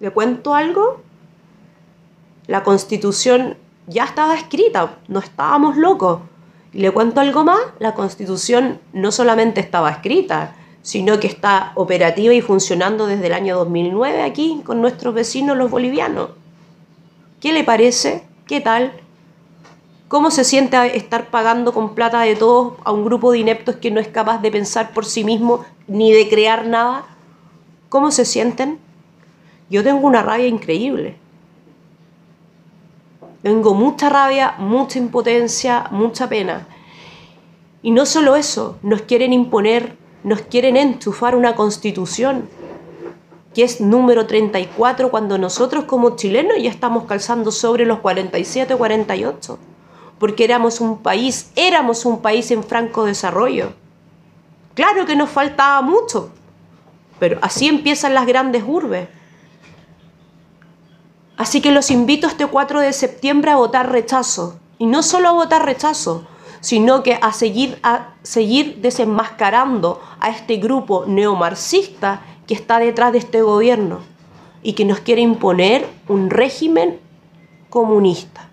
¿Le cuento algo? La constitución ya estaba escrita, no estábamos locos. Y le cuento algo más, la constitución no solamente estaba escrita, sino que está operativa y funcionando desde el año 2009 aquí con nuestros vecinos los bolivianos. ¿Qué le parece? ¿Qué tal? ¿Cómo se siente estar pagando con plata de todos a un grupo de ineptos que no es capaz de pensar por sí mismo ni de crear nada? ¿Cómo se sienten? Yo tengo una rabia increíble. Tengo mucha rabia, mucha impotencia, mucha pena. Y no solo eso, nos quieren imponer, nos quieren enchufar una constitución que es número 34 cuando nosotros como chilenos ya estamos calzando sobre los 47 o 48, porque éramos un país, éramos un país en franco desarrollo. Claro que nos faltaba mucho, pero así empiezan las grandes urbes. Así que los invito este 4 de septiembre a votar rechazo. Y no solo a votar rechazo, sino que a seguir, a seguir desenmascarando a este grupo neomarxista que está detrás de este gobierno y que nos quiere imponer un régimen comunista.